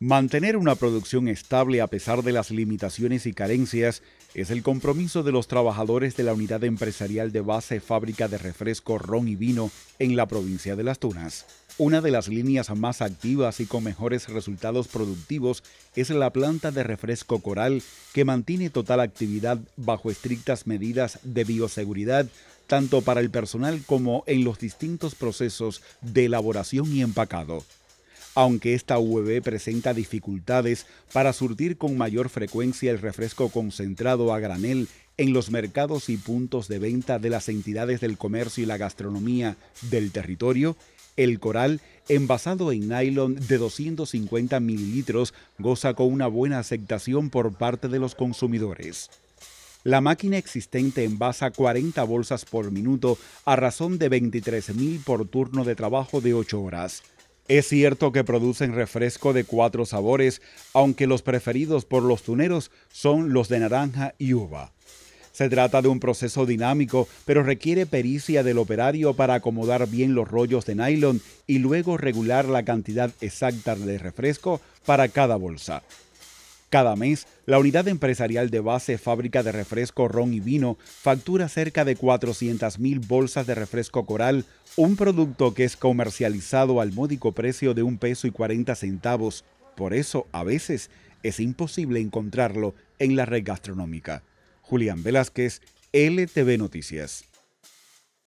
Mantener una producción estable a pesar de las limitaciones y carencias es el compromiso de los trabajadores de la unidad empresarial de base fábrica de refresco, ron y vino en la provincia de Las Tunas. Una de las líneas más activas y con mejores resultados productivos es la planta de refresco coral que mantiene total actividad bajo estrictas medidas de bioseguridad tanto para el personal como en los distintos procesos de elaboración y empacado. Aunque esta UV presenta dificultades para surtir con mayor frecuencia el refresco concentrado a granel en los mercados y puntos de venta de las entidades del comercio y la gastronomía del territorio, el coral, envasado en nylon de 250 mililitros, goza con una buena aceptación por parte de los consumidores. La máquina existente envasa 40 bolsas por minuto a razón de 23.000 por turno de trabajo de 8 horas. Es cierto que producen refresco de cuatro sabores, aunque los preferidos por los tuneros son los de naranja y uva. Se trata de un proceso dinámico, pero requiere pericia del operario para acomodar bien los rollos de nylon y luego regular la cantidad exacta de refresco para cada bolsa. Cada mes, la unidad empresarial de base fábrica de refresco, ron y vino factura cerca de 400.000 bolsas de refresco coral, un producto que es comercializado al módico precio de un peso y 40 centavos. Por eso, a veces, es imposible encontrarlo en la red gastronómica. Julián Velázquez, LTV Noticias.